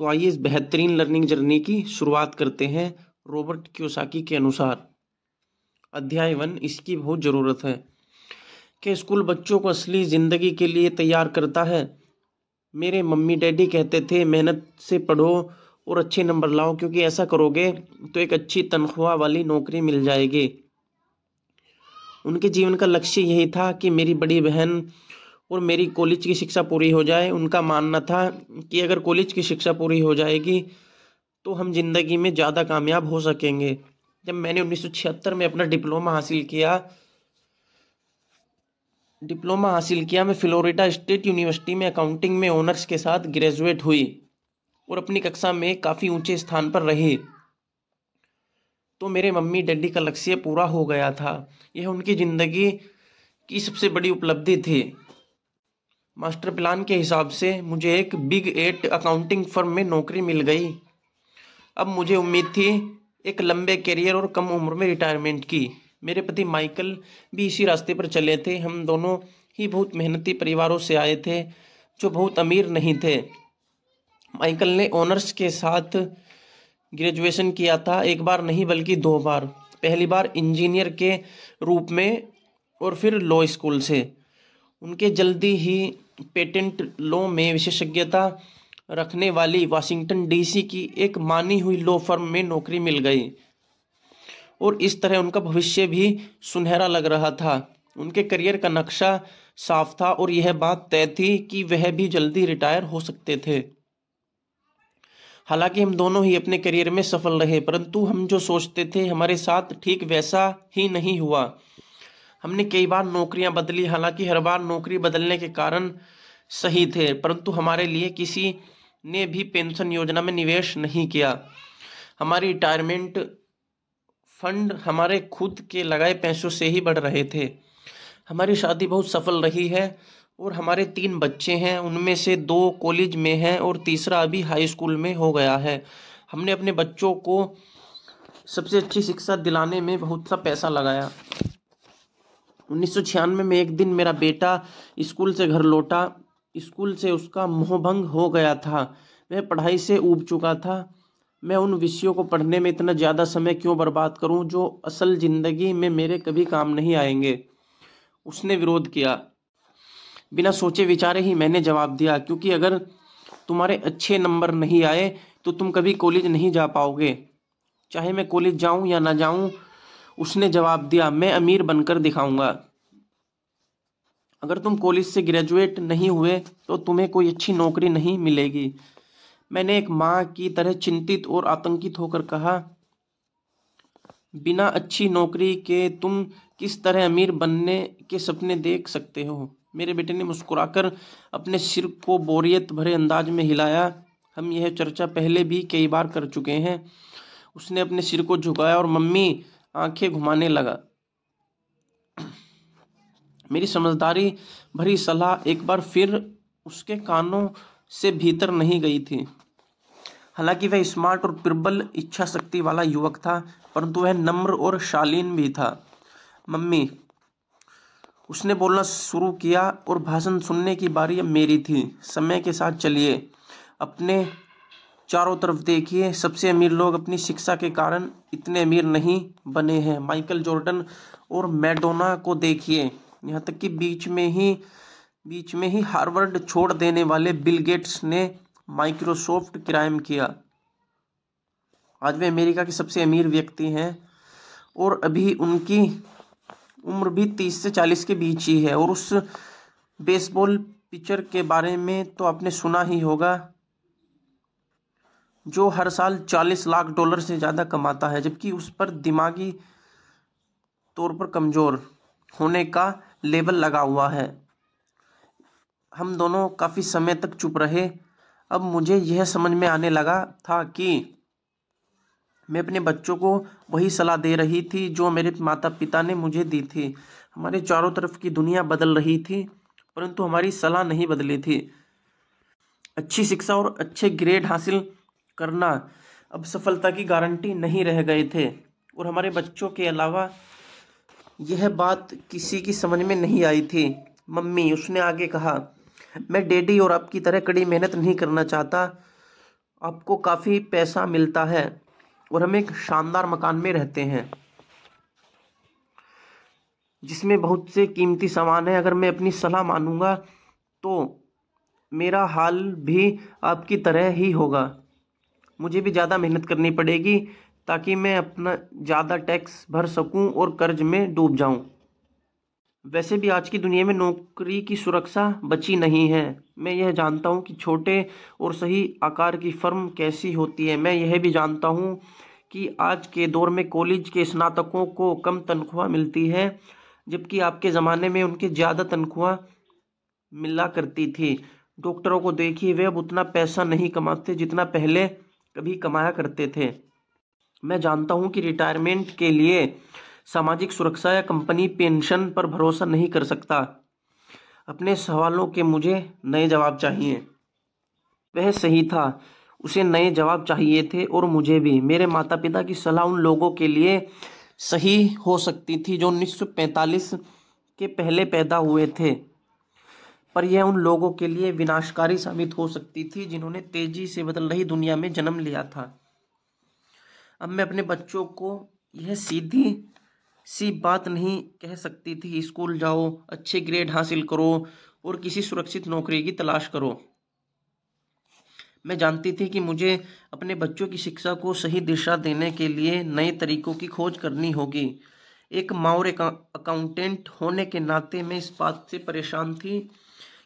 तो आइए इस बेहतरीन लर्निंग जर्नी की शुरुआत करते हैं रॉबर्ट क्योसाकी के अनुसार अध्याय वन इसकी बहुत ज़रूरत है कि स्कूल बच्चों को असली ज़िंदगी के लिए तैयार करता है मेरे मम्मी डैडी कहते थे मेहनत से पढ़ो और अच्छे नंबर लाओ क्योंकि ऐसा करोगे तो एक अच्छी तनख्वाह वाली नौकरी मिल जाएगी उनके जीवन का लक्ष्य यही था कि मेरी बड़ी बहन और मेरी कॉलेज की शिक्षा पूरी हो जाए उनका मानना था कि अगर कॉलेज की शिक्षा पूरी हो जाएगी तो हम ज़िंदगी में ज़्यादा कामयाब हो सकेंगे जब मैंने छिहत्तर में अपना डिप्लोमा हासिल किया डिप्लोमा हासिल किया मैं फ्लोरिडा स्टेट यूनिवर्सिटी में अकाउंटिंग में ऑनर्स के साथ ग्रेजुएट हुई और अपनी कक्षा में काफ़ी ऊंचे स्थान पर रही तो मेरे मम्मी डैडी का लक्ष्य पूरा हो गया था यह उनकी ज़िंदगी की सबसे बड़ी उपलब्धि थी मास्टर प्लान के हिसाब से मुझे एक बिग एट अकाउंटिंग फर्म में नौकरी मिल गई अब मुझे उम्मीद थी एक लंबे करियर और कम उम्र में रिटायरमेंट की मेरे पति माइकल भी इसी रास्ते पर चले थे हम दोनों ही बहुत मेहनती परिवारों से आए थे जो बहुत अमीर नहीं थे माइकल ने ऑनर्स के साथ ग्रेजुएशन किया था एक बार नहीं बल्कि दो बार पहली बार इंजीनियर के रूप में और फिर लॉ स्कूल से उनके जल्दी ही पेटेंट लॉ में विशेषज्ञता रखने वाली वाशिंगटन डीसी की एक मानी हुई लॉ फर्म में नौकरी मिल गई और इस तरह उनका भविष्य भी सुनहरा लग रहा था उनके करियर का नक्शा साफ था और यह बात तय थी कि वह भी जल्दी रिटायर हो सकते थे हालांकि हम दोनों ही अपने करियर में सफल रहे परंतु हम जो सोचते थे हमारे साथ ठीक वैसा ही नहीं हुआ हमने कई बार नौकरियां बदली हालांकि हर बार नौकरी बदलने के कारण सही थे परंतु हमारे लिए किसी ने भी पेंशन योजना में निवेश नहीं किया हमारी रिटायरमेंट फंड हमारे खुद के लगाए पैसों से ही बढ़ रहे थे हमारी शादी बहुत सफल रही है और हमारे तीन बच्चे हैं उनमें से दो कॉलेज में हैं और तीसरा अभी हाई स्कूल में हो गया है हमने अपने बच्चों को सबसे अच्छी शिक्षा दिलाने में बहुत सा पैसा लगाया उन्नीस में एक दिन मेरा बेटा स्कूल से घर लौटा स्कूल से उसका मोहभंग हो गया था वह पढ़ाई से ऊब चुका था मैं उन विषयों को पढ़ने में इतना ज़्यादा समय क्यों बर्बाद करूं जो असल ज़िंदगी में मेरे कभी काम नहीं आएंगे उसने विरोध किया बिना सोचे विचारे ही मैंने जवाब दिया क्योंकि अगर तुम्हारे अच्छे नंबर नहीं आए तो तुम कभी कॉलेज नहीं जा पाओगे चाहे मैं कॉलेज जाऊं या ना जाऊं उसने जवाब दिया मैं अमीर बनकर दिखाऊंगा अगर तुम कॉलेज से ग्रेजुएट नहीं हुए तो तुम्हें कोई अच्छी नौकरी नहीं मिलेगी मैंने एक माँ की तरह चिंतित और आतंकित होकर कहा बिना अच्छी नौकरी के तुम किस तरह अमीर बनने के सपने देख सकते हो मेरे बेटे ने मुस्कुराकर अपने सिर को बोरियत भरे अंदाज में हिलाया हम यह चर्चा पहले भी कई बार कर चुके हैं उसने अपने सिर को झुकाया और मम्मी आंखें घुमाने लगा मेरी समझदारी भरी सलाह एक बार फिर उसके कानों से भीतर नहीं गई थी हालांकि वह स्मार्ट और प्रबल इच्छा शक्ति वाला युवक था परंतु वह नम्र और शालीन भी था मम्मी उसने बोलना शुरू किया और भाषण सुनने की बारी अब मेरी थी समय के साथ चलिए अपने चारों तरफ देखिए सबसे अमीर लोग अपनी शिक्षा के कारण इतने अमीर नहीं बने हैं माइकल जॉर्डन और मैडोना को देखिए यहाँ तक कि बीच में ही बीच में ही हार्वर्ड छोड़ देने वाले बिल गेट्स ने माइक्रोसॉफ्ट क्राइम किया आज वे अमेरिका के सबसे अमीर व्यक्ति हैं और अभी उनकी उम्र भी तीस से चालीस के बीच ही है और उस बेसबॉल पिचर के बारे में तो आपने सुना ही होगा जो हर साल चालीस लाख डॉलर से ज़्यादा कमाता है जबकि उस पर दिमागी तौर पर कमज़ोर होने का लेबल लगा हुआ है हम दोनों काफ़ी समय तक चुप रहे अब मुझे यह समझ में आने लगा था कि मैं अपने बच्चों को वही सलाह दे रही थी जो मेरे माता पिता ने मुझे दी थी हमारे चारों तरफ की दुनिया बदल रही थी परंतु हमारी सलाह नहीं बदली थी अच्छी शिक्षा और अच्छे ग्रेड हासिल करना अब सफलता की गारंटी नहीं रह गए थे और हमारे बच्चों के अलावा यह बात किसी की समझ में नहीं आई थी मम्मी उसने आगे कहा मैं डैडी और आपकी तरह कड़ी मेहनत नहीं करना चाहता आपको काफ़ी पैसा मिलता है और हम एक शानदार मकान में रहते हैं जिसमें बहुत से कीमती सामान है अगर मैं अपनी सलाह मानूंगा तो मेरा हाल भी आपकी तरह ही होगा मुझे भी ज़्यादा मेहनत करनी पड़ेगी ताकि मैं अपना ज़्यादा टैक्स भर सकूं और कर्ज में डूब जाऊं। वैसे भी आज की दुनिया में नौकरी की सुरक्षा बची नहीं है मैं यह जानता हूं कि छोटे और सही आकार की फर्म कैसी होती है मैं यह भी जानता हूं कि आज के दौर में कॉलेज के स्नातकों को कम तनख्वाह मिलती है जबकि आपके ज़माने में उनके ज़्यादा तनख्वाह मिला करती थी डॉक्टरों को देखिए वे अब उतना पैसा नहीं कमाते जितना पहले कभी कमाया करते थे मैं जानता हूँ कि रिटायरमेंट के लिए सामाजिक सुरक्षा या कंपनी पेंशन पर भरोसा नहीं कर सकता अपने सवालों के मुझे नए जवाब चाहिए वह सही था उसे नए जवाब चाहिए थे और मुझे भी मेरे माता पिता की सलाह उन लोगों के लिए सही हो सकती थी जो उन्नीस के पहले पैदा हुए थे पर यह उन लोगों के लिए विनाशकारी साबित हो सकती थी जिन्होंने तेजी से बदल रही दुनिया में जन्म लिया था अब मैं अपने बच्चों को यह सीधी सी बात नहीं कह सकती थी स्कूल जाओ अच्छे ग्रेड हासिल करो और किसी सुरक्षित नौकरी की तलाश करो मैं जानती थी कि मुझे अपने बच्चों की शिक्षा को सही दिशा देने के लिए नए तरीकों की खोज करनी होगी एक माओर अकाउंटेंट होने के नाते मैं इस बात से परेशान थी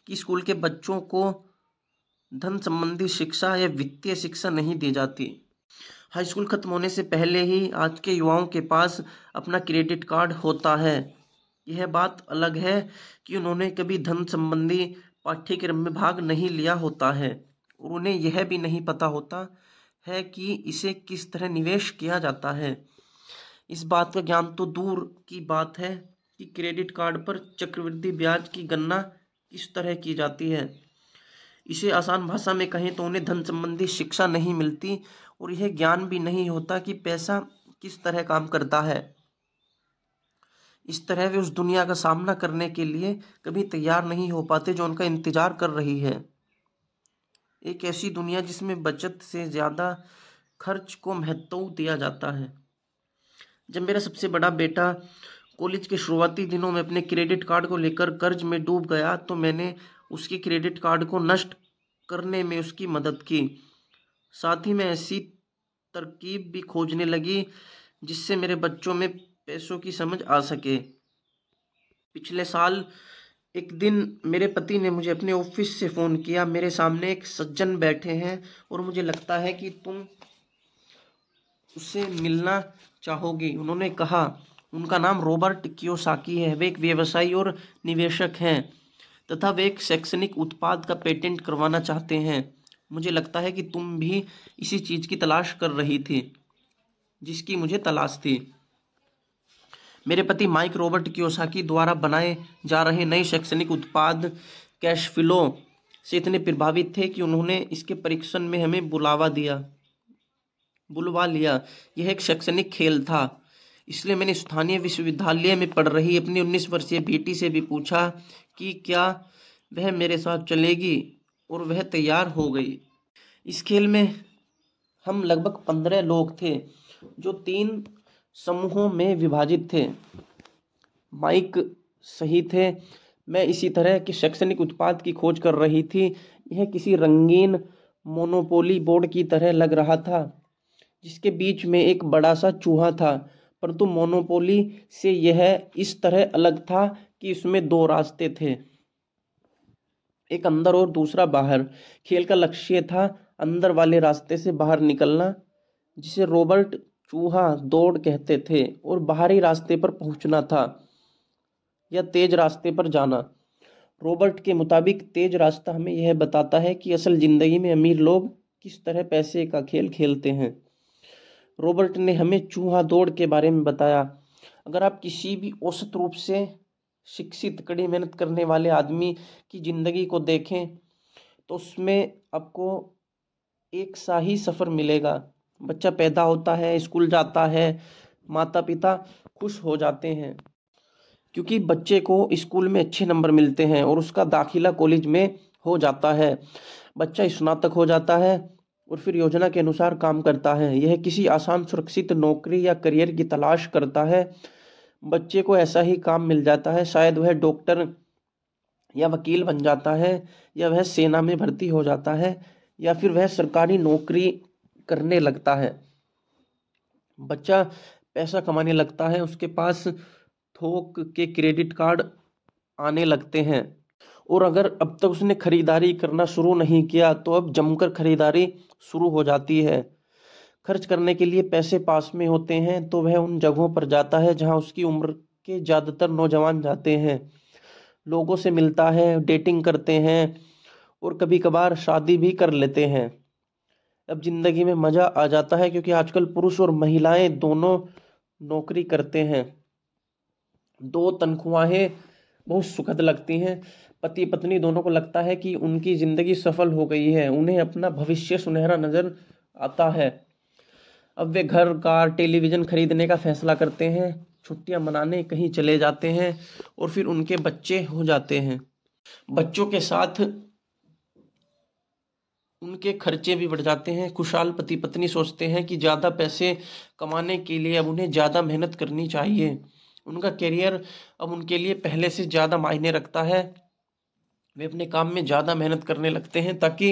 कि स्कूल के बच्चों को धन संबंधी शिक्षा या वित्तीय शिक्षा नहीं दी जाती हाई स्कूल ख़त्म होने से पहले ही आज के युवाओं के पास अपना क्रेडिट कार्ड होता है यह बात अलग है कि उन्होंने कभी धन संबंधी पाठ्यक्रम में भाग नहीं लिया होता है और उन्हें यह भी नहीं पता होता है कि इसे किस तरह निवेश किया जाता है इस बात का ज्ञान तो दूर की बात है कि क्रेडिट कार्ड पर चक्रवृद्धि ब्याज की गणना किस तरह की जाती है इसे आसान भाषा में कहें तो उन्हें धन संबंधी शिक्षा नहीं मिलती और यह ज्ञान भी नहीं होता कि पैसा किस तरह काम करता है इस तरह वे उस दुनिया का सामना करने के लिए कभी तैयार नहीं हो पाते जो उनका इंतजार कर रही है एक ऐसी दुनिया जिसमें बचत से ज़्यादा खर्च को महत्व दिया जाता है जब मेरा सबसे बड़ा बेटा कॉलेज के शुरुआती दिनों में अपने क्रेडिट कार्ड को लेकर कर्ज में डूब गया तो मैंने उसके क्रेडिट कार्ड को नष्ट करने में उसकी मदद की साथ ही मैं ऐसी तरकीब भी खोजने लगी जिससे मेरे बच्चों में पैसों की समझ आ सके पिछले साल एक दिन मेरे पति ने मुझे अपने ऑफिस से फ़ोन किया मेरे सामने एक सज्जन बैठे हैं और मुझे लगता है कि तुम उससे मिलना चाहोगी उन्होंने कहा उनका नाम रॉबर्ट कियोसाकी है वे एक व्यवसायी और निवेशक हैं तथा वे एक शैक्षणिक उत्पाद का पेटेंट करवाना चाहते हैं मुझे लगता है कि तुम भी इसी चीज़ की तलाश कर रही थी जिसकी मुझे तलाश थी मेरे पति माइक रॉबर्ट कियोसाकी द्वारा बनाए जा रहे नए शैक्षणिक उत्पाद कैश फ्लो से इतने प्रभावित थे कि उन्होंने इसके परीक्षण में हमें बुलावा दिया बुलवा लिया यह एक शैक्षणिक खेल था इसलिए मैंने स्थानीय विश्वविद्यालय में पढ़ रही अपनी उन्नीस वर्षीय बेटी से भी पूछा कि क्या वह मेरे साथ चलेगी और वह तैयार हो गई इस खेल में हम लगभग पंद्रह लोग थे जो तीन समूहों में विभाजित थे माइक सही थे मैं इसी तरह के शैक्षणिक उत्पाद की खोज कर रही थी यह किसी रंगीन मोनोपोली बोर्ड की तरह लग रहा था जिसके बीच में एक बड़ा सा चूहा था परंतु मोनोपोली से यह इस तरह अलग था कि इसमें दो रास्ते थे एक अंदर और दूसरा बाहर खेल का लक्ष्य था अंदर वाले रास्ते से बाहर निकलना जिसे रॉबर्ट चूहा दौड़ कहते थे और बाहरी रास्ते पर पहुंचना था या तेज रास्ते पर जाना रॉबर्ट के मुताबिक तेज रास्ता हमें यह बताता है कि असल ज़िंदगी में अमीर लोग किस तरह पैसे का खेल खेलते हैं रॉबर्ट ने हमें चूहा दौड़ के बारे में बताया अगर आप किसी भी औसत रूप से शिक्षित कड़ी मेहनत करने वाले आदमी की ज़िंदगी को देखें तो उसमें आपको एक सा ही सफ़र मिलेगा बच्चा पैदा होता है स्कूल जाता है माता पिता खुश हो जाते हैं क्योंकि बच्चे को स्कूल में अच्छे नंबर मिलते हैं और उसका दाखिला कॉलेज में हो जाता है बच्चा स्नातक हो जाता है और फिर योजना के अनुसार काम करता है यह किसी आसान सुरक्षित नौकरी या करियर की तलाश करता है बच्चे को ऐसा ही काम मिल जाता है शायद वह डॉक्टर या वकील बन जाता है या वह सेना में भर्ती हो जाता है या फिर वह सरकारी नौकरी करने लगता है बच्चा पैसा कमाने लगता है उसके पास थोक के क्रेडिट कार्ड आने लगते हैं और अगर अब तक उसने खरीदारी करना शुरू नहीं किया तो अब जमकर खरीदारी शुरू हो जाती है खर्च करने के लिए पैसे पास में होते हैं तो वह उन जगहों पर जाता है जहां उसकी उम्र के ज़्यादातर नौजवान जाते हैं लोगों से मिलता है डेटिंग करते हैं और कभी कभार शादी भी कर लेते हैं अब ज़िंदगी में मज़ा आ जाता है क्योंकि आजकल पुरुष और महिलाएं दोनों नौकरी करते हैं दो तनख्वाहें बहुत सुखद लगती हैं पति पत्नी दोनों को लगता है कि उनकी ज़िंदगी सफल हो गई है उन्हें अपना भविष्य सुनहरा नज़र आता है अब वे घर कार टेलीविज़न खरीदने का फैसला करते हैं छुट्टियां मनाने कहीं चले जाते हैं और फिर उनके बच्चे हो जाते हैं बच्चों के साथ उनके खर्चे भी बढ़ जाते हैं खुशहाल पति पत्नी सोचते हैं कि ज़्यादा पैसे कमाने के लिए अब उन्हें ज़्यादा मेहनत करनी चाहिए उनका करियर अब उनके लिए पहले से ज़्यादा मायने रखता है वे अपने काम में ज़्यादा मेहनत करने लगते हैं ताकि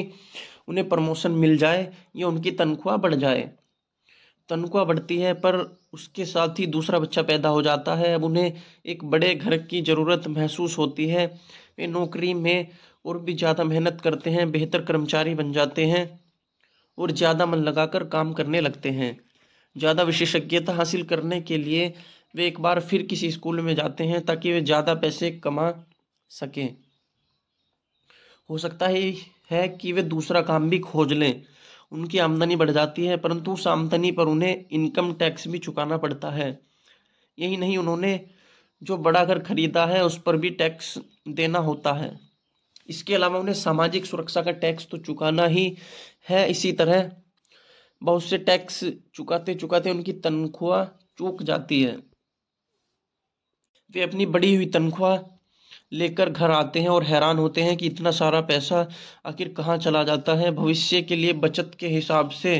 उन्हें प्रमोशन मिल जाए या उनकी तनख्वाह बढ़ जाए तनख्वाह बढ़ती है पर उसके साथ ही दूसरा बच्चा पैदा हो जाता है अब उन्हें एक बड़े घर की ज़रूरत महसूस होती है वे नौकरी में और भी ज़्यादा मेहनत करते हैं बेहतर कर्मचारी बन जाते हैं और ज़्यादा मन लगाकर काम करने लगते हैं ज़्यादा विशेषज्ञता हासिल करने के लिए वे एक बार फिर किसी स्कूल में जाते हैं ताकि वे ज़्यादा पैसे कमा सकें हो सकता ही है कि वे दूसरा काम भी खोज लें उनकी आमदनी बढ़ जाती है परंतु उस आमदनी पर उन्हें इनकम टैक्स भी चुकाना पड़ता है यही नहीं उन्होंने जो बड़ा घर खरीदा है उस पर भी टैक्स देना होता है इसके अलावा उन्हें सामाजिक सुरक्षा का टैक्स तो चुकाना ही है इसी तरह बहुत से टैक्स चुकाते चुकाते उनकी तनख्वाह चूक जाती है वे अपनी बड़ी हुई तनख्वाह लेकर घर आते हैं और हैरान होते हैं कि इतना सारा पैसा आखिर कहाँ चला जाता है भविष्य के लिए बचत के हिसाब से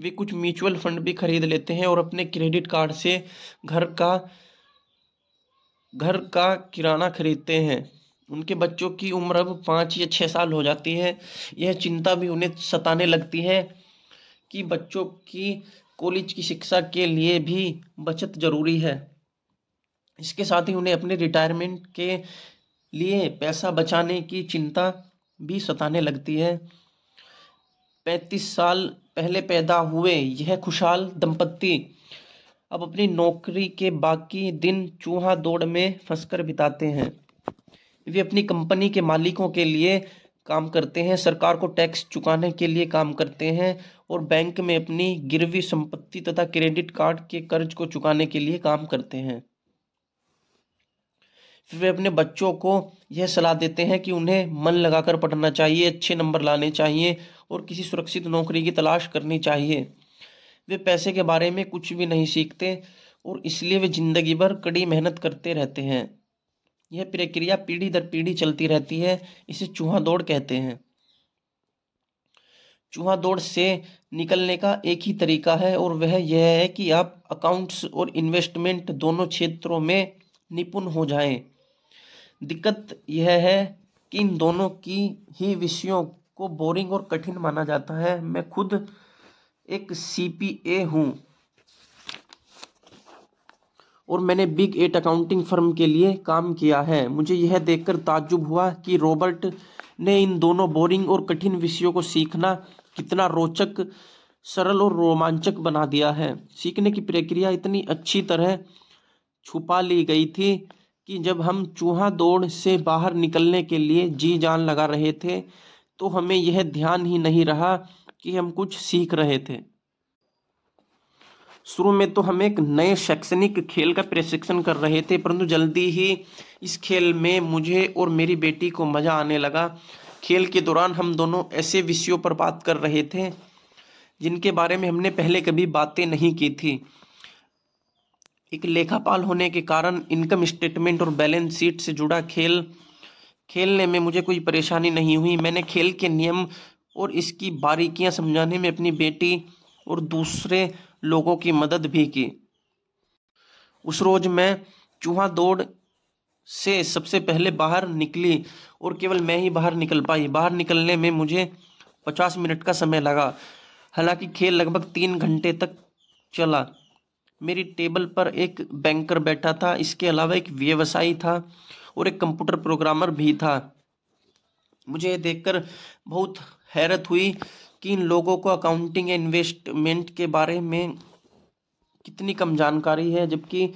वे कुछ म्यूचुअल फंड भी खरीद लेते हैं और अपने क्रेडिट कार्ड से घर का घर का किराना खरीदते हैं उनके बच्चों की उम्र अब पाँच या छः साल हो जाती है यह चिंता भी उन्हें सताने लगती है कि बच्चों की कॉलेज की शिक्षा के लिए भी बचत ज़रूरी है इसके साथ ही उन्हें अपने रिटायरमेंट के लिए पैसा बचाने की चिंता भी सताने लगती है पैंतीस साल पहले पैदा हुए यह खुशहाल दंपत्ति अब अपनी नौकरी के बाकी दिन चूहा दौड़ में फंसकर बिताते हैं वे अपनी कंपनी के मालिकों के लिए काम करते हैं सरकार को टैक्स चुकाने के लिए काम करते हैं और बैंक में अपनी गिरवी संपत्ति तथा क्रेडिट कार्ड के कर्ज को चुकाने के लिए काम करते हैं वे अपने बच्चों को यह सलाह देते हैं कि उन्हें मन लगाकर पढ़ना चाहिए अच्छे नंबर लाने चाहिए और किसी सुरक्षित नौकरी की तलाश करनी चाहिए वे पैसे के बारे में कुछ भी नहीं सीखते और इसलिए वे ज़िंदगी भर कड़ी मेहनत करते रहते हैं यह प्रक्रिया पीढ़ी दर पीढ़ी चलती रहती है इसे चूहा दौड़ कहते हैं चूहा दौड़ से निकलने का एक ही तरीका है और वह यह है कि आप अकाउंट्स और इन्वेस्टमेंट दोनों क्षेत्रों में निपुण हो जाएं दिक्कत यह है कि इन दोनों की ही विषयों को बोरिंग और कठिन माना जाता है मैं खुद एक सी पी ए हूँ और मैंने बिग एट अकाउंटिंग फर्म के लिए काम किया है मुझे यह देखकर ताज्जुब हुआ कि रॉबर्ट ने इन दोनों बोरिंग और कठिन विषयों को सीखना कितना रोचक सरल और रोमांचक बना दिया है सीखने की प्रक्रिया इतनी अच्छी तरह छुपा ली गई थी कि जब हम चूहा दौड़ से बाहर निकलने के लिए जी जान लगा रहे थे तो हमें यह ध्यान ही नहीं रहा कि हम कुछ सीख रहे थे शुरू में तो हम एक नए शैक्षणिक खेल का प्रशिक्षण कर रहे थे परंतु जल्दी ही इस खेल में मुझे और मेरी बेटी को मज़ा आने लगा खेल के दौरान हम दोनों ऐसे विषयों पर बात कर रहे थे जिनके बारे में हमने पहले कभी बातें नहीं की थी एक लेखापाल होने के कारण इनकम स्टेटमेंट और बैलेंस शीट से जुड़ा खेल खेलने में मुझे कोई परेशानी नहीं हुई मैंने खेल के नियम और इसकी बारीकियां समझाने में अपनी बेटी और दूसरे लोगों की मदद भी की उस रोज मैं चूहा दौड़ से सबसे पहले बाहर निकली और केवल मैं ही बाहर निकल पाई बाहर निकलने में मुझे पचास मिनट का समय लगा हालांकि खेल लगभग तीन घंटे तक चला मेरी टेबल पर एक बैंकर बैठा था इसके अलावा एक व्यवसायी था और एक कंप्यूटर प्रोग्रामर भी था मुझे देखकर बहुत हैरत हुई कि इन लोगों को अकाउंटिंग या इन्वेस्टमेंट के बारे में कितनी कम जानकारी है जबकि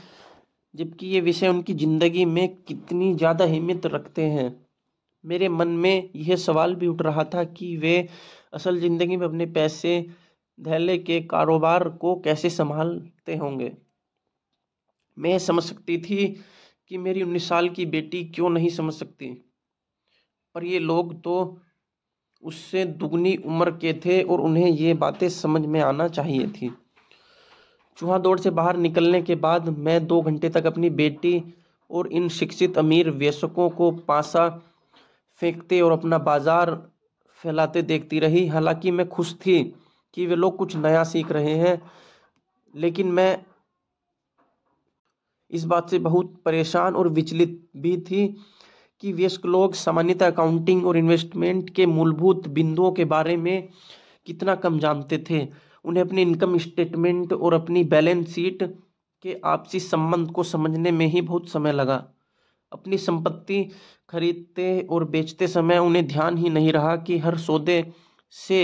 जबकि ये विषय उनकी ज़िंदगी में कितनी ज़्यादा अहमियत रखते हैं मेरे मन में यह सवाल भी उठ रहा था कि वे असल ज़िंदगी में अपने पैसे धैले के कारोबार को कैसे संभालते होंगे मैं समझ सकती थी कि मेरी उन्नीस साल की बेटी क्यों नहीं समझ सकती पर ये लोग तो उससे दुगनी उम्र के थे और उन्हें ये बातें समझ में आना चाहिए थी चूहा दौड़ से बाहर निकलने के बाद मैं दो घंटे तक अपनी बेटी और इन शिक्षित अमीर व्यसकों को पासा फेंकते और अपना बाजार फैलाते देखती रही हालांकि मैं खुश थी कि वे लोग कुछ नया सीख रहे हैं लेकिन मैं इस बात से बहुत परेशान और विचलित भी थी कि व्यस्क लोग सामान्यतः अकाउंटिंग और इन्वेस्टमेंट के मूलभूत बिंदुओं के बारे में कितना कम जानते थे उन्हें अपनी इनकम स्टेटमेंट और अपनी बैलेंस शीट के आपसी संबंध को समझने में ही बहुत समय लगा अपनी संपत्ति खरीदते और बेचते समय उन्हें ध्यान ही नहीं रहा कि हर सौदे से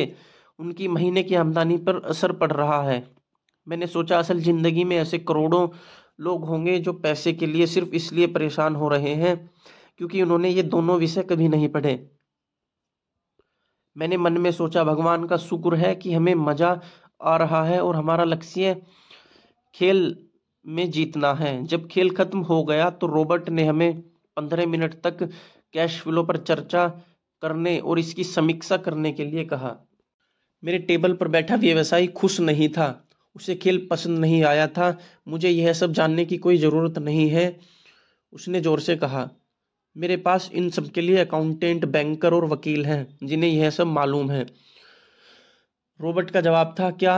उनकी महीने की आमदनी पर असर पड़ रहा है मैंने सोचा असल ज़िंदगी में ऐसे करोड़ों लोग होंगे जो पैसे के लिए सिर्फ इसलिए परेशान हो रहे हैं क्योंकि उन्होंने ये दोनों विषय कभी नहीं पढ़े मैंने मन में सोचा भगवान का शुक्र है कि हमें मज़ा आ रहा है और हमारा लक्ष्य खेल में जीतना है जब खेल ख़त्म हो गया तो रॉबर्ट ने हमें पंद्रह मिनट तक कैश फ्लो पर चर्चा करने और इसकी समीक्षा करने के लिए कहा मेरे टेबल पर बैठा व्यवसायी खुश नहीं था उसे खेल पसंद नहीं आया था मुझे यह सब जानने की कोई ज़रूरत नहीं है उसने ज़ोर से कहा मेरे पास इन सब के लिए अकाउंटेंट बैंकर और वकील हैं जिन्हें यह सब मालूम है रॉबर्ट का जवाब था क्या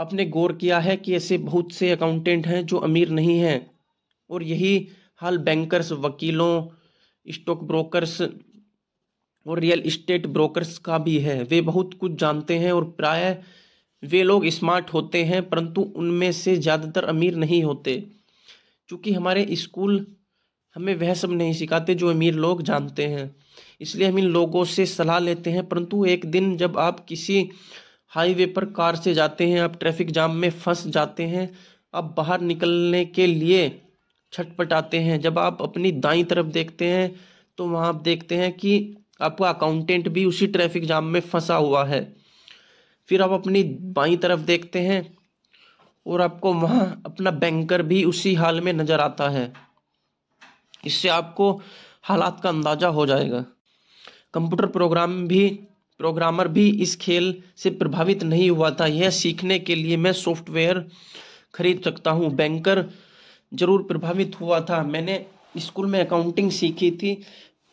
आपने गौर किया है कि ऐसे बहुत से अकाउंटेंट हैं जो अमीर नहीं हैं और यही हाल बैंकर्स वकीलों स्टॉक ब्रोकर्स और रियल इस्टेट ब्रोकर्स का भी है वे बहुत कुछ जानते हैं और प्राय वे लोग स्मार्ट होते हैं परंतु उनमें से ज़्यादातर अमीर नहीं होते क्योंकि हमारे स्कूल हमें वह सब नहीं सिखाते जो अमीर लोग जानते हैं इसलिए हम इन लोगों से सलाह लेते हैं परंतु एक दिन जब आप किसी हाईवे पर कार से जाते हैं आप ट्रैफिक जाम में फंस जाते हैं आप बाहर निकलने के लिए छटपटाते हैं जब आप अपनी दाई तरफ देखते हैं तो वहाँ आप देखते हैं कि आपका अकाउंटेंट भी उसी ट्रैफिक जाम में फंसा हुआ है फिर आप अपनी बाई तरफ देखते हैं और आपको वहाँ अपना बैंकर भी उसी हाल में नज़र आता है इससे आपको हालात का अंदाज़ा हो जाएगा कंप्यूटर प्रोग्राम भी प्रोग्रामर भी इस खेल से प्रभावित नहीं हुआ था यह सीखने के लिए मैं सॉफ्टवेयर खरीद सकता हूँ बैंकर ज़रूर प्रभावित हुआ था मैंने स्कूल में अकाउंटिंग सीखी थी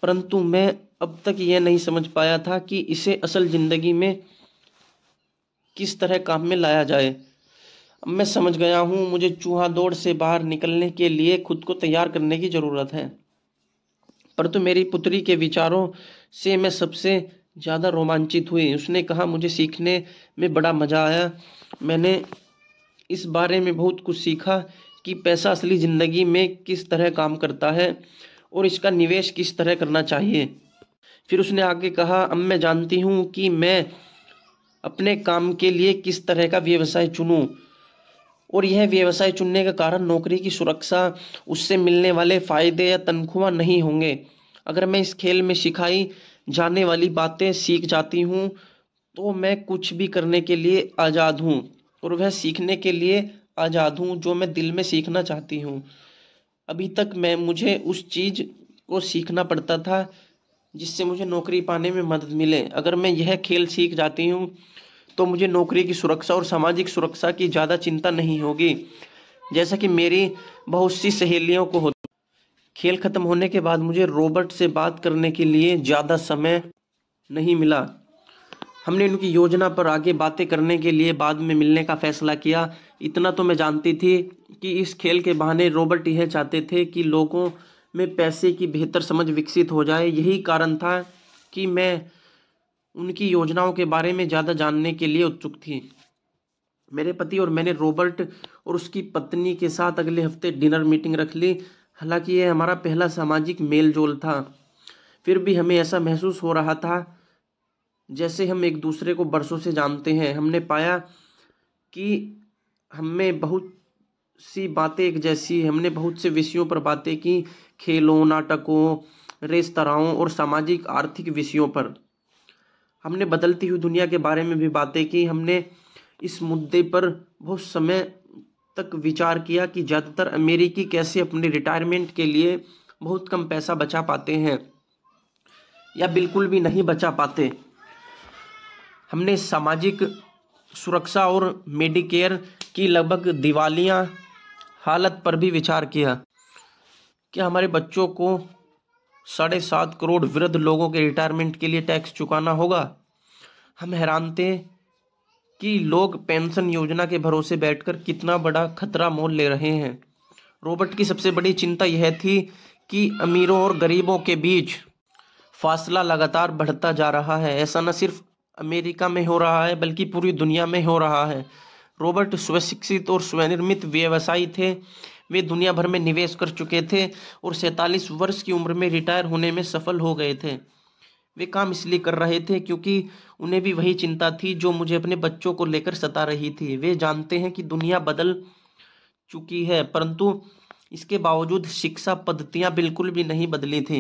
परंतु मैं अब तक यह नहीं समझ पाया था कि इसे असल ज़िंदगी में किस तरह काम में लाया जाए अब मैं समझ गया हूँ मुझे चूहा दौड़ से बाहर निकलने के लिए खुद को तैयार करने की ज़रूरत है परंतु मेरी पुत्री के विचारों से मैं सबसे ज़्यादा रोमांचित हुई उसने कहा मुझे सीखने में बड़ा मज़ा आया मैंने इस बारे में बहुत कुछ सीखा कि पैसा असली ज़िंदगी में किस तरह काम करता है और इसका निवेश किस तरह करना चाहिए फिर उसने आगे कहा अब मैं जानती हूँ कि मैं अपने काम के लिए किस तरह का व्यवसाय चुनूँ और यह व्यवसाय चुनने का कारण नौकरी की सुरक्षा उससे मिलने वाले फ़ायदे या तनख्वाह नहीं होंगे अगर मैं इस खेल में सिखाई जाने वाली बातें सीख जाती हूँ तो मैं कुछ भी करने के लिए आज़ाद हूँ और वह सीखने के लिए आज़ाद हूँ जो मैं दिल में सीखना चाहती हूँ अभी तक मैं मुझे उस चीज़ को सीखना पड़ता था जिससे मुझे नौकरी पाने में मदद मिले अगर मैं यह खेल सीख जाती हूँ तो मुझे नौकरी की सुरक्षा और सामाजिक सुरक्षा की ज़्यादा चिंता नहीं होगी जैसा कि मेरी बहुत सी सहेलियों को होती खेल ख़त्म होने के बाद मुझे रोबर्ट से बात करने के लिए ज़्यादा समय नहीं मिला हमने उनकी योजना पर आगे बातें करने के लिए बाद में मिलने का फैसला किया इतना तो मैं जानती थी कि इस खेल के बहाने रोबर्ट यह चाहते थे कि लोगों में पैसे की बेहतर समझ विकसित हो जाए यही कारण था कि मैं उनकी योजनाओं के बारे में ज़्यादा जानने के लिए उत्सुक थी मेरे पति और मैंने रॉबर्ट और उसकी पत्नी के साथ अगले हफ्ते डिनर मीटिंग रख ली हालांकि यह हमारा पहला सामाजिक मेल जोल था फिर भी हमें ऐसा महसूस हो रहा था जैसे हम एक दूसरे को बरसों से जानते हैं हमने पाया कि हमें बहुत सी बातें एक जैसी हमने बहुत से विषयों पर बातें की खेलों नाटकों रेस्तराओं और सामाजिक आर्थिक विषयों पर हमने बदलती हुई दुनिया के बारे में भी बातें की हमने इस मुद्दे पर बहुत समय तक विचार किया कि ज़्यादातर अमेरिकी कैसे अपने रिटायरमेंट के लिए बहुत कम पैसा बचा पाते हैं या बिल्कुल भी नहीं बचा पाते हमने सामाजिक सुरक्षा और मेडिकेयर की लगभग दिवालिया हालत पर भी विचार किया कि हमारे बच्चों को साढ़े सात करोड़ वृद्ध लोगों के रिटायरमेंट के लिए टैक्स चुकाना होगा हम हैरान थे कि लोग पेंशन योजना के भरोसे बैठकर कितना बड़ा खतरा मोल ले रहे हैं रॉबर्ट की सबसे बड़ी चिंता यह थी कि अमीरों और गरीबों के बीच फासला लगातार बढ़ता जा रहा है ऐसा न सिर्फ अमेरिका में हो रहा है बल्कि पूरी दुनिया में हो रहा है रॉबर्ट स्वशिक्षित और स्वनिर्मित व्यवसायी थे वे दुनिया भर में निवेश कर चुके थे और सैंतालीस वर्ष की उम्र में रिटायर होने में सफल हो गए थे वे काम इसलिए कर रहे थे क्योंकि उन्हें भी वही चिंता थी जो मुझे अपने बच्चों को लेकर सता रही थी वे जानते हैं कि दुनिया बदल चुकी है परंतु इसके बावजूद शिक्षा पद्धतियां बिल्कुल भी नहीं बदली थी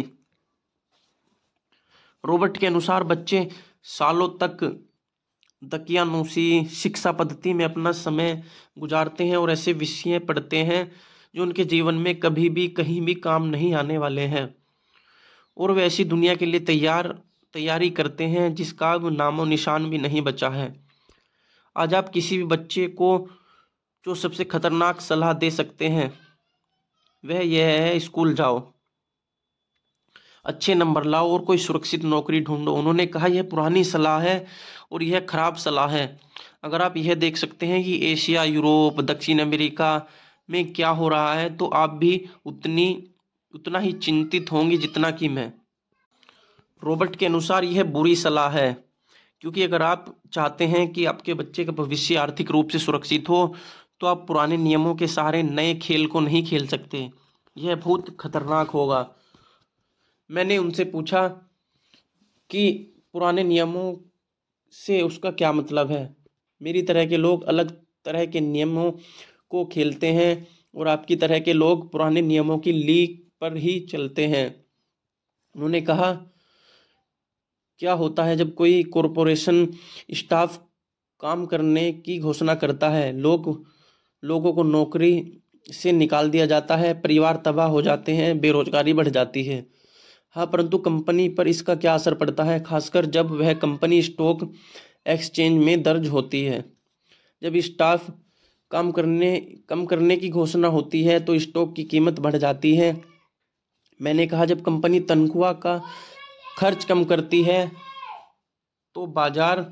रॉबर्ट के अनुसार बच्चे सालों तक दकियानुषी शिक्षा पद्धति में अपना समय गुजारते हैं और ऐसे विषय पढ़ते हैं जो उनके जीवन में कभी भी कहीं भी काम नहीं आने वाले हैं और वे ऐसी दुनिया के लिए तैयार तैयारी करते हैं जिसका नामो निशान भी नहीं बचा है आज आप किसी भी बच्चे को जो सबसे खतरनाक सलाह दे सकते हैं वह यह है स्कूल जाओ अच्छे नंबर लाओ और कोई सुरक्षित नौकरी ढूंढो उन्होंने कहा यह पुरानी सलाह है और यह खराब सलाह है अगर आप यह देख सकते हैं कि एशिया यूरोप दक्षिण अमेरिका में क्या हो रहा है तो आप भी उतनी उतना ही चिंतित होंगी जितना कि मैं रॉबर्ट के अनुसार यह बुरी सलाह है क्योंकि अगर आप चाहते हैं कि आपके बच्चे का भविष्य आर्थिक रूप से सुरक्षित हो तो आप पुराने नियमों के सहारे नए खेल को नहीं खेल सकते यह बहुत खतरनाक होगा मैंने उनसे पूछा कि पुराने नियमों से उसका क्या मतलब है मेरी तरह के लोग अलग तरह के नियमों को खेलते हैं और आपकी तरह के लोग पुराने नियमों की लीक पर ही चलते हैं उन्होंने कहा क्या होता है जब कोई कॉरपोरेशन स्टाफ काम करने की घोषणा करता है लोग लोगों को नौकरी से निकाल दिया जाता है परिवार तबाह हो जाते हैं बेरोजगारी बढ़ जाती है हाँ परंतु कंपनी पर इसका क्या असर पड़ता है खासकर जब वह कंपनी स्टॉक एक्सचेंज में दर्ज होती है जब स्टाफ कम करने कम करने की घोषणा होती है तो स्टॉक की कीमत बढ़ जाती है मैंने कहा जब कंपनी तनख्वाह का खर्च कम करती है तो बाजार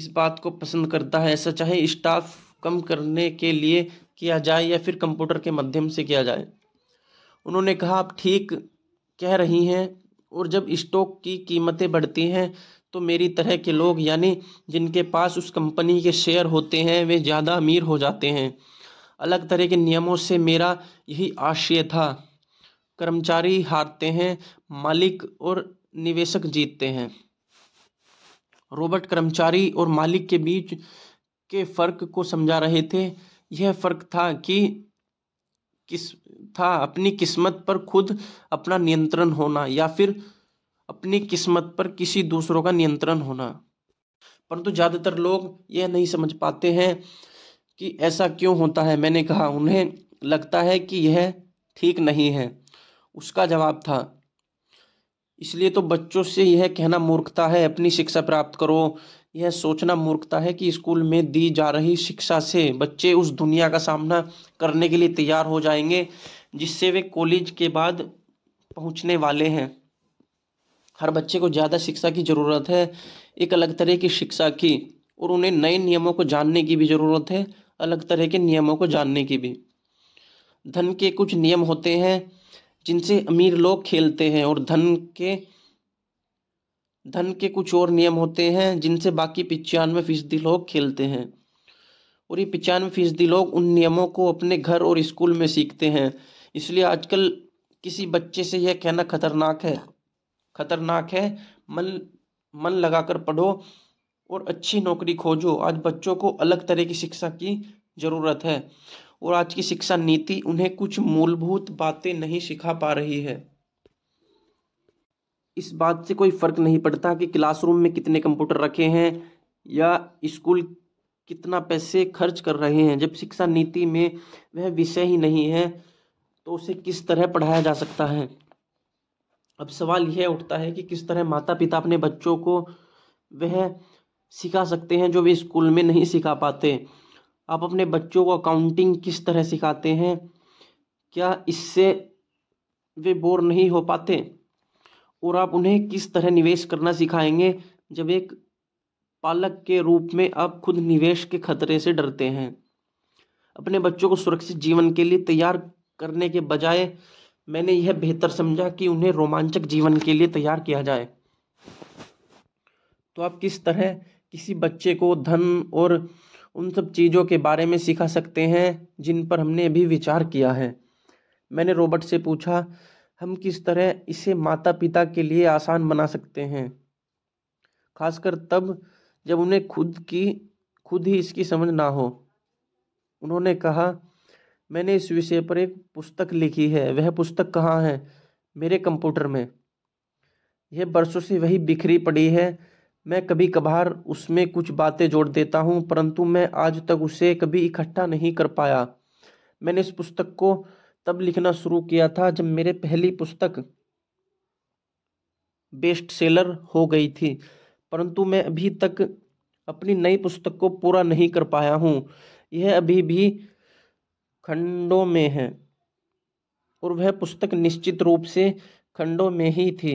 इस बात को पसंद करता है ऐसा चाहे स्टाफ कम करने के लिए किया जाए या फिर कंप्यूटर के माध्यम से किया जाए उन्होंने कहा आप ठीक कह रही हैं और जब स्टॉक की कीमतें बढ़ती हैं तो मेरी तरह के लोग यानी जिनके पास उस कंपनी के शेयर होते हैं वे ज़्यादा अमीर हो जाते हैं अलग तरह के नियमों से मेरा यही आशय था कर्मचारी हारते हैं मालिक और निवेशक जीतते हैं रोबर्ट कर्मचारी और मालिक के बीच के फ़र्क को समझा रहे थे यह फ़र्क था कि किस था अपनी किस्मत पर खुद अपना नियंत्रण होना या फिर अपनी किस्मत पर किसी दूसरों का नियंत्रण होना परंतु ज़्यादातर लोग यह नहीं समझ पाते हैं कि ऐसा क्यों होता है मैंने कहा उन्हें लगता है कि यह ठीक नहीं है उसका जवाब था इसलिए तो बच्चों से यह कहना मूर्खता है अपनी शिक्षा प्राप्त करो यह सोचना मूर्खता है कि स्कूल में दी जा रही शिक्षा से बच्चे उस दुनिया का सामना करने के लिए तैयार हो जाएंगे जिससे वे कॉलेज के बाद पहुंचने वाले हैं हर बच्चे को ज़्यादा शिक्षा की ज़रूरत है एक अलग तरह की शिक्षा की और उन्हें नए नियमों को जानने की भी ज़रूरत है अलग तरह के नियमों को जानने की भी धन के कुछ नियम होते हैं जिनसे अमीर लोग खेलते हैं और धन के धन के कुछ और नियम होते हैं जिनसे बाकी पिचानवे फीसदी लोग खेलते हैं और ये पचानवे फीसदी लोग उन नियमों को अपने घर और स्कूल में सीखते हैं इसलिए आजकल किसी बच्चे से यह कहना खतरनाक है खतरनाक है मन मन लगाकर पढ़ो और अच्छी नौकरी खोजो आज बच्चों को अलग तरह की शिक्षा की ज़रूरत है और आज की शिक्षा नीति उन्हें कुछ मूलभूत बातें नहीं सिखा पा रही है इस बात से कोई फ़र्क नहीं पड़ता कि क्लासरूम में कितने कंप्यूटर रखे हैं या स्कूल कितना पैसे खर्च कर रहे हैं जब शिक्षा नीति में वह विषय ही नहीं है तो उसे किस तरह पढ़ाया जा सकता है अब सवाल यह उठता है कि किस तरह माता पिता अपने बच्चों को वह सिखा सकते हैं जो वे स्कूल में नहीं सिखा पाते आप अपने बच्चों को अकाउंटिंग किस तरह सिखाते हैं क्या इससे वे बोर नहीं हो पाते और आप उन्हें किस तरह निवेश करना सिखाएंगे जब एक पालक के रूप में आप खुद निवेश के खतरे से डरते हैं अपने बच्चों को सुरक्षित जीवन के लिए तैयार करने के बजाय मैंने यह बेहतर समझा कि उन्हें रोमांचक जीवन के लिए तैयार किया जाए तो आप किस तरह किसी बच्चे को धन और उन सब चीज़ों के बारे में सिखा सकते हैं जिन पर हमने अभी विचार किया है मैंने रॉबर्ट से पूछा हम किस तरह इसे माता पिता के लिए आसान बना सकते हैं खासकर तब जब उन्हें खुद की खुद ही इसकी समझ ना हो उन्होंने कहा मैंने इस विषय पर एक पुस्तक लिखी है वह पुस्तक कहाँ है मेरे कंप्यूटर में यह बरसों से वही बिखरी पड़ी है मैं कभी कभार उसमें कुछ बातें जोड़ देता हूँ परंतु मैं आज तक उसे कभी इकट्ठा नहीं कर पाया मैंने इस पुस्तक को तब लिखना शुरू किया था जब मेरे पहली पुस्तक बेस्ट सेलर हो गई थी परंतु मैं अभी तक अपनी नई पुस्तक को पूरा नहीं कर पाया हूँ यह अभी भी खंडों में है और वह पुस्तक निश्चित रूप से खंडों में ही थी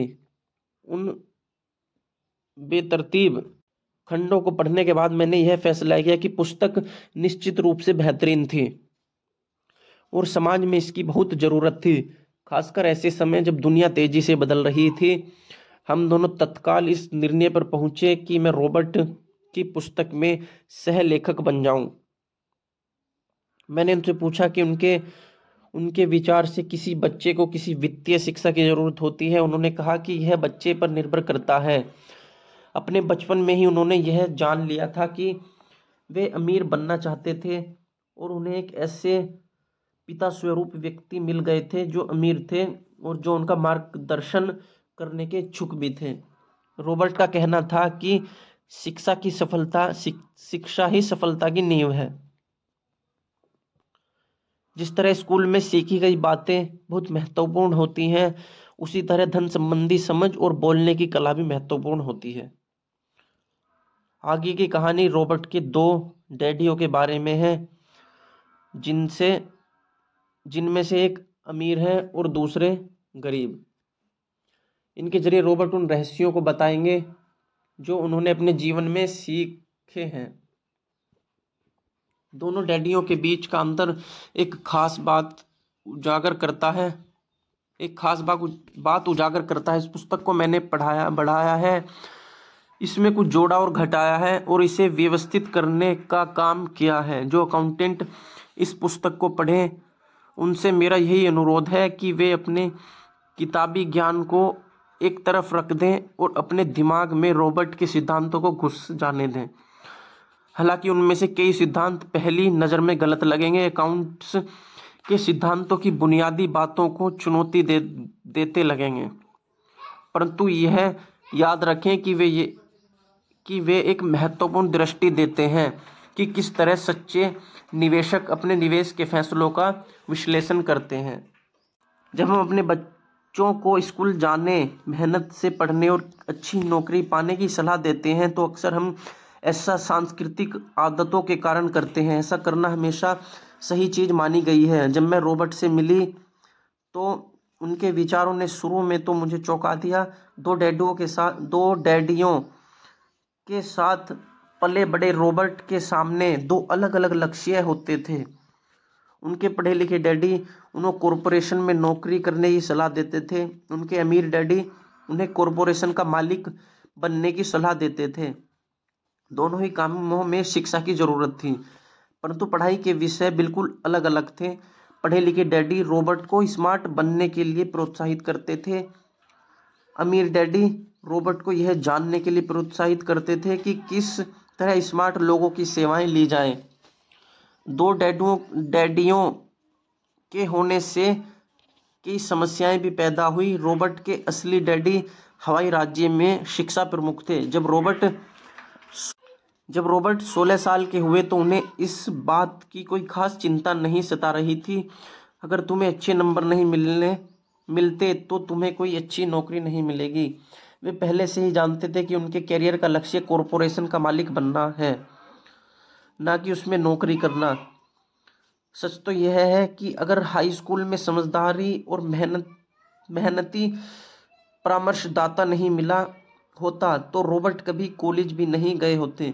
उन बेतरतीब खंडों को पढ़ने के बाद मैंने यह फैसला किया कि पुस्तक निश्चित रूप से बेहतरीन थी और समाज में इसकी बहुत ज़रूरत थी खासकर ऐसे समय जब दुनिया तेज़ी से बदल रही थी हम दोनों तत्काल इस निर्णय पर पहुँचे कि मैं रॉबर्ट की पुस्तक में सह लेखक बन जाऊँ मैंने उनसे पूछा कि उनके उनके विचार से किसी बच्चे को किसी वित्तीय शिक्षा की ज़रूरत होती है उन्होंने कहा कि यह बच्चे पर निर्भर करता है अपने बचपन में ही उन्होंने यह जान लिया था कि वे अमीर बनना चाहते थे और उन्हें एक ऐसे पिता स्वरूप व्यक्ति मिल गए थे जो अमीर थे और जो उनका मार्गदर्शन करने के इच्छुक भी थे रॉबर्ट का कहना था कि शिक्षा की सफलता शिक्षा ही सफलता की नींव है जिस तरह स्कूल में सीखी गई बातें बहुत महत्वपूर्ण होती हैं उसी तरह धन संबंधी समझ और बोलने की कला भी महत्वपूर्ण होती है आगे की कहानी रॉबर्ट के दो डैडियों के बारे में है जिनसे जिनमें से एक अमीर है और दूसरे गरीब इनके जरिए रॉबर्ट उन रहस्यों को बताएंगे जो उन्होंने अपने जीवन में सीखे हैं दोनों डैडियों के बीच का अंतर एक खास बात उजागर करता है एक खास बात बात उजागर करता है इस पुस्तक को मैंने पढ़ाया बढ़ाया है इसमें कुछ जोड़ा और घटाया है और इसे व्यवस्थित करने का काम किया है जो अकाउंटेंट इस पुस्तक को पढ़ें उनसे मेरा यही अनुरोध है कि वे अपने किताबी ज्ञान को एक तरफ रख दें और अपने दिमाग में रॉबर्ट के सिद्धांतों को घुस जाने दें हालांकि उनमें से कई सिद्धांत पहली नज़र में गलत लगेंगे अकाउंट्स के सिद्धांतों की बुनियादी बातों को चुनौती दे देते लगेंगे परंतु यह याद रखें कि वे ये कि वे एक महत्वपूर्ण दृष्टि देते हैं कि किस तरह सच्चे निवेशक अपने निवेश के फैसलों का विश्लेषण करते हैं जब हम अपने बच्चों को स्कूल जाने मेहनत से पढ़ने और अच्छी नौकरी पाने की सलाह देते हैं तो अक्सर हम ऐसा सांस्कृतिक आदतों के कारण करते हैं ऐसा करना हमेशा सही चीज़ मानी गई है जब मैं रॉबर्ट से मिली तो उनके विचारों ने शुरू में तो मुझे चौंका दिया दो डैडियों के साथ दो डैडियों के साथ पले बड़े रॉबर्ट के सामने दो अलग अलग लक्ष्य होते थे उनके पढ़े लिखे डैडी उन्हें कॉरपोरेशन में नौकरी करने की सलाह देते थे उनके अमीर डैडी उन्हें कॉरपोरेशन का मालिक बनने की सलाह देते थे दोनों ही कामों में शिक्षा की ज़रूरत थी परंतु पढ़ाई के विषय बिल्कुल अलग अलग थे पढ़े लिखे डैडी रॉबर्ट को स्मार्ट बनने के लिए प्रोत्साहित करते थे अमीर डैडी रॉबर्ट को यह जानने के लिए प्रोत्साहित करते थे कि किस तरह स्मार्ट लोगों की सेवाएं ली जाएं। दो डैडियों डैडियों के होने से की समस्याएं भी पैदा हुई रॉबर्ट के असली डैडी हवाई राज्य में शिक्षा प्रमुख थे जब रॉबर्ट जब रॉबर्ट सोलह साल के हुए तो उन्हें इस बात की कोई खास चिंता नहीं सता रही थी अगर तुम्हें अच्छे नंबर नहीं मिलने मिलते तो तुम्हें कोई अच्छी नौकरी नहीं मिलेगी वे पहले से ही जानते थे कि उनके कैरियर का लक्ष्य कॉरपोरेशन का मालिक बनना है ना कि उसमें नौकरी करना सच तो यह है कि अगर हाई स्कूल में समझदारी और मेहनत मेहनती परामर्शदाता नहीं मिला होता तो रॉबर्ट कभी कॉलेज भी नहीं गए होते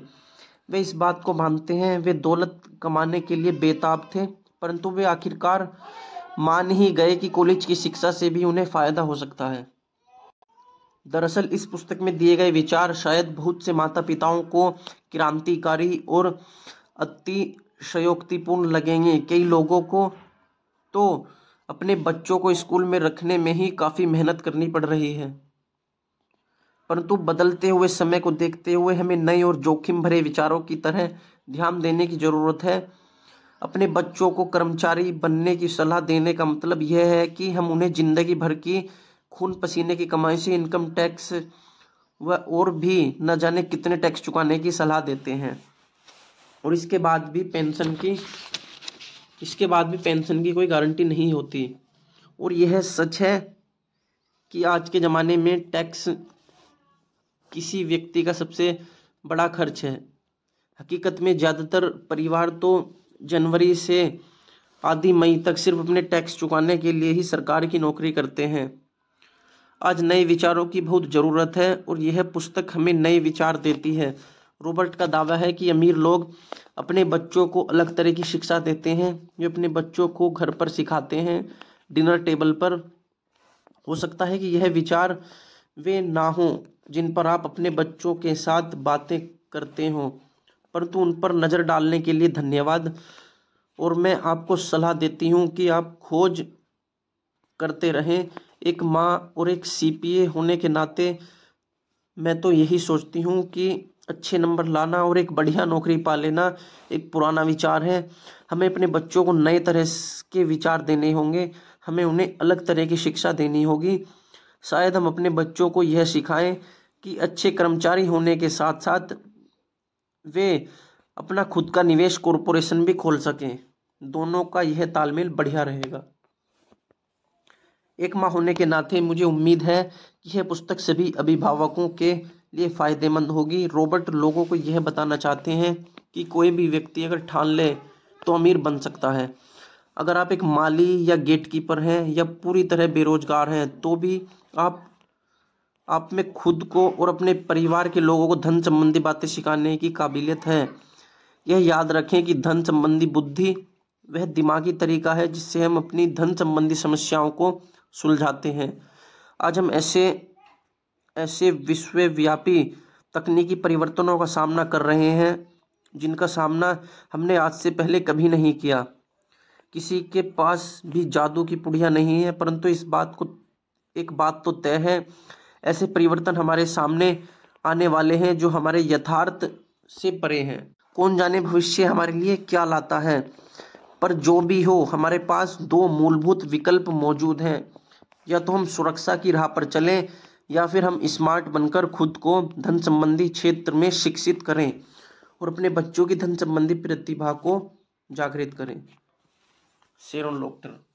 वे इस बात को मानते हैं वे दौलत कमाने के लिए बेताब थे परंतु वे आखिरकार मान ही गए कि कॉलेज की शिक्षा से भी उन्हें फ़ायदा हो सकता है दरअसल इस पुस्तक में दिए गए विचार शायद बहुत से माता पिताओं को क्रांतिकारी और अतिशयोक्तिपूर्ण लगेंगे कई लोगों को तो अपने बच्चों को स्कूल में रखने में ही काफ़ी मेहनत करनी पड़ रही है परंतु बदलते हुए समय को देखते हुए हमें नए और जोखिम भरे विचारों की तरह ध्यान देने की ज़रूरत है अपने बच्चों को कर्मचारी बनने की सलाह देने का मतलब यह है कि हम उन्हें ज़िंदगी भर की खून पसीने की कमाई से इनकम टैक्स व और भी न जाने कितने टैक्स चुकाने की सलाह देते हैं और इसके बाद भी पेंशन की इसके बाद भी पेंशन की कोई गारंटी नहीं होती और यह सच है कि आज के ज़माने में टैक्स किसी व्यक्ति का सबसे बड़ा खर्च है हकीकत में ज़्यादातर परिवार तो जनवरी से आधी मई तक सिर्फ अपने टैक्स चुकाने के लिए ही सरकार की नौकरी करते हैं आज नए विचारों की बहुत ज़रूरत है और यह पुस्तक हमें नए विचार देती है रॉबर्ट का दावा है कि अमीर लोग अपने बच्चों को अलग तरह की शिक्षा देते हैं वे अपने बच्चों को घर पर सिखाते हैं डिनर टेबल पर हो सकता है कि यह विचार वे ना हों जिन पर आप अपने बच्चों के साथ बातें करते हो परंतु उन पर नज़र डालने के लिए धन्यवाद और मैं आपको सलाह देती हूँ कि आप खोज करते रहें एक माँ और एक सीपीए होने के नाते मैं तो यही सोचती हूँ कि अच्छे नंबर लाना और एक बढ़िया नौकरी पा लेना एक पुराना विचार है हमें अपने बच्चों को नए तरह के विचार देने होंगे हमें उन्हें अलग तरह की शिक्षा देनी होगी शायद हम अपने बच्चों को यह सिखाएं कि अच्छे कर्मचारी होने के साथ साथ वे अपना खुद का निवेश कॉरपोरेशन भी खोल सकें दोनों का यह तालमेल बढ़िया रहेगा एक माह होने के नाते मुझे उम्मीद है कि यह पुस्तक सभी अभिभावकों के लिए फ़ायदेमंद होगी रॉबर्ट लोगों को यह बताना चाहते हैं कि कोई भी व्यक्ति अगर ठान ले तो अमीर बन सकता है अगर आप एक माली या गेटकीपर हैं या पूरी तरह बेरोजगार हैं तो भी आप आप में खुद को और अपने परिवार के लोगों को धन संबंधी बातें सिखाने की काबिलियत है यह याद रखें कि धन संबंधी बुद्धि वह दिमागी तरीका है जिससे हम अपनी धन संबंधी समस्याओं को सुलझाते हैं आज हम ऐसे ऐसे विश्वव्यापी तकनीकी परिवर्तनों का सामना कर रहे हैं जिनका सामना हमने आज से पहले कभी नहीं किया किसी के पास भी जादू की पुड़िया नहीं है परंतु इस बात को एक बात तो तय है ऐसे परिवर्तन हमारे सामने आने वाले हैं जो हमारे यथार्थ से परे हैं कौन जाने भविष्य हमारे लिए क्या लाता है पर जो भी हो हमारे पास दो मूलभूत विकल्प मौजूद हैं या तो हम सुरक्षा की राह पर चलें या फिर हम स्मार्ट बनकर खुद को धन संबंधी क्षेत्र में शिक्षित करें और अपने बच्चों की धन संबंधी प्रतिभा को जागृत करें शेरोन डॉक्टर